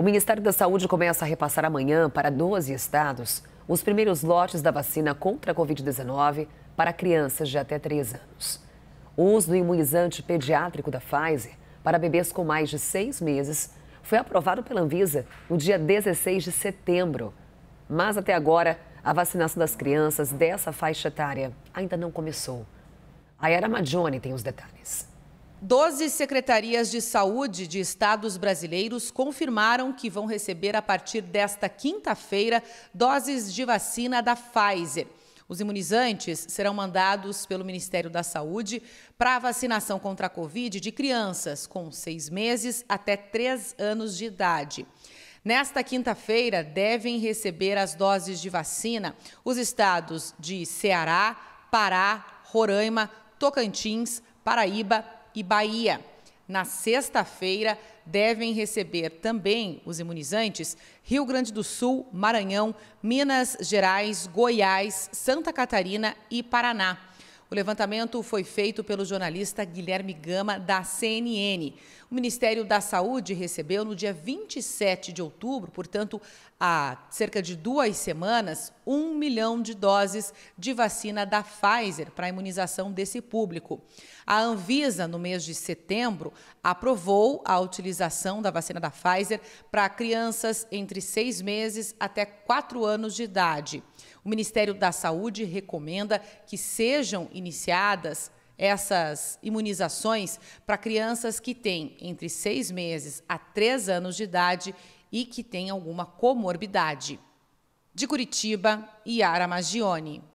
O Ministério da Saúde começa a repassar amanhã para 12 estados os primeiros lotes da vacina contra a Covid-19 para crianças de até 3 anos. O uso do imunizante pediátrico da Pfizer para bebês com mais de 6 meses foi aprovado pela Anvisa no dia 16 de setembro. Mas até agora, a vacinação das crianças dessa faixa etária ainda não começou. A Era Magione tem os detalhes. Doze secretarias de saúde de estados brasileiros confirmaram que vão receber, a partir desta quinta-feira, doses de vacina da Pfizer. Os imunizantes serão mandados pelo Ministério da Saúde para a vacinação contra a Covid de crianças com seis meses até três anos de idade. Nesta quinta-feira, devem receber as doses de vacina os estados de Ceará, Pará, Roraima, Tocantins, Paraíba, e Bahia. Na sexta-feira, devem receber também os imunizantes Rio Grande do Sul, Maranhão, Minas Gerais, Goiás, Santa Catarina e Paraná. O levantamento foi feito pelo jornalista Guilherme Gama, da CNN. O Ministério da Saúde recebeu no dia 27 de outubro, portanto, há cerca de duas semanas, um milhão de doses de vacina da Pfizer para a imunização desse público. A Anvisa, no mês de setembro, aprovou a utilização da vacina da Pfizer para crianças entre seis meses até quatro anos de idade. O Ministério da Saúde recomenda que sejam iniciadas essas imunizações para crianças que têm entre seis meses a três anos de idade e que têm alguma comorbidade. De Curitiba, Yara Magione.